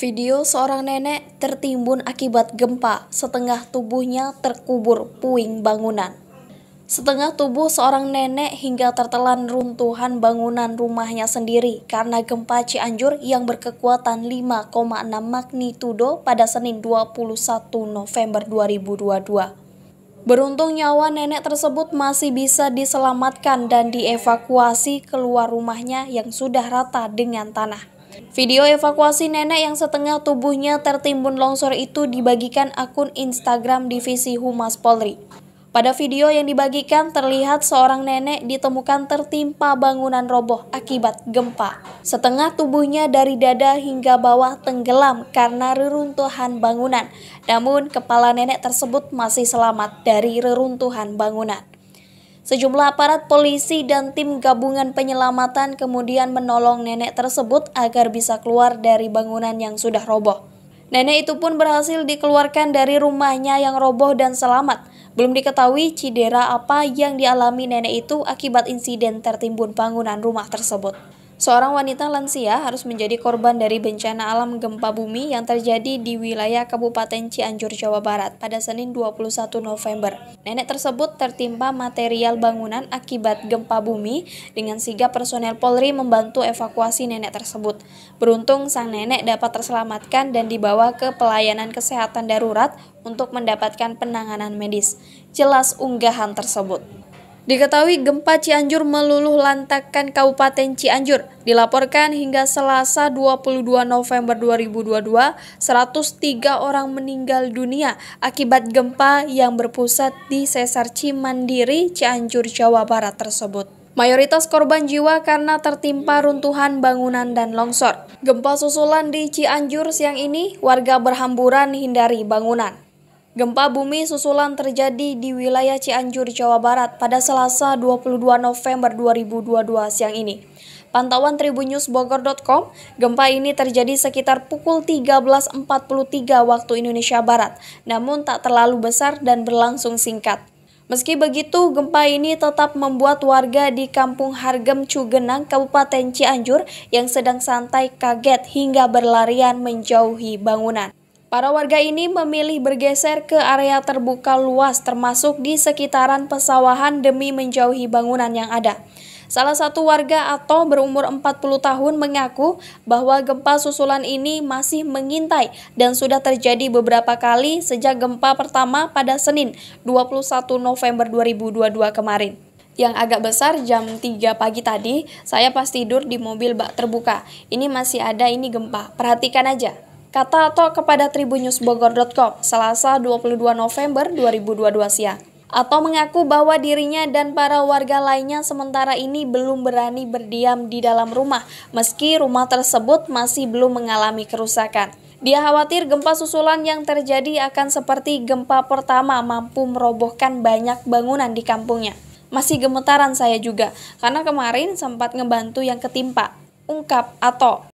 Video seorang nenek tertimbun akibat gempa, setengah tubuhnya terkubur puing bangunan. Setengah tubuh seorang nenek hingga tertelan runtuhan bangunan rumahnya sendiri karena gempa Cianjur yang berkekuatan 5,6 magnitudo pada Senin 21 November 2022. Beruntung nyawa nenek tersebut masih bisa diselamatkan dan dievakuasi keluar rumahnya yang sudah rata dengan tanah. Video evakuasi nenek yang setengah tubuhnya tertimbun longsor itu dibagikan akun Instagram Divisi Humas Polri. Pada video yang dibagikan terlihat seorang nenek ditemukan tertimpa bangunan roboh akibat gempa. Setengah tubuhnya dari dada hingga bawah tenggelam karena reruntuhan bangunan. Namun kepala nenek tersebut masih selamat dari reruntuhan bangunan. Sejumlah aparat polisi dan tim gabungan penyelamatan kemudian menolong nenek tersebut agar bisa keluar dari bangunan yang sudah roboh. Nenek itu pun berhasil dikeluarkan dari rumahnya yang roboh dan selamat. Belum diketahui cedera apa yang dialami nenek itu akibat insiden tertimbun bangunan rumah tersebut. Seorang wanita lansia harus menjadi korban dari bencana alam gempa bumi yang terjadi di wilayah Kabupaten Cianjur, Jawa Barat pada Senin 21 November. Nenek tersebut tertimpa material bangunan akibat gempa bumi dengan sigap personel Polri membantu evakuasi nenek tersebut. Beruntung sang nenek dapat terselamatkan dan dibawa ke pelayanan kesehatan darurat untuk mendapatkan penanganan medis. Jelas unggahan tersebut. Diketahui gempa Cianjur meluluh lantakan Kabupaten Cianjur. Dilaporkan hingga Selasa 22 November 2022, 103 orang meninggal dunia akibat gempa yang berpusat di Sesar Cimandiri, Cianjur, Jawa Barat tersebut. Mayoritas korban jiwa karena tertimpa runtuhan bangunan dan longsor. Gempa susulan di Cianjur siang ini, warga berhamburan hindari bangunan. Gempa bumi susulan terjadi di wilayah Cianjur, Jawa Barat pada Selasa 22 November 2022 siang ini. Pantauan Bogor.com, gempa ini terjadi sekitar pukul 13.43 waktu Indonesia Barat, namun tak terlalu besar dan berlangsung singkat. Meski begitu, gempa ini tetap membuat warga di Kampung Hargem Cugenang, Kabupaten Cianjur yang sedang santai kaget hingga berlarian menjauhi bangunan. Para warga ini memilih bergeser ke area terbuka luas termasuk di sekitaran pesawahan demi menjauhi bangunan yang ada. Salah satu warga atau berumur 40 tahun mengaku bahwa gempa susulan ini masih mengintai dan sudah terjadi beberapa kali sejak gempa pertama pada Senin 21 November 2022 kemarin yang agak besar jam 3 pagi tadi, saya pas tidur di mobil bak terbuka. Ini masih ada ini gempa. Perhatikan aja. Kata Ato kepada tribunnews.bogor.com Selasa 22 November 2022 siang Ato mengaku bahwa dirinya dan para warga lainnya sementara ini belum berani berdiam di dalam rumah, meski rumah tersebut masih belum mengalami kerusakan. Dia khawatir gempa susulan yang terjadi akan seperti gempa pertama mampu merobohkan banyak bangunan di kampungnya. Masih gemetaran saya juga, karena kemarin sempat ngebantu yang ketimpa, ungkap atau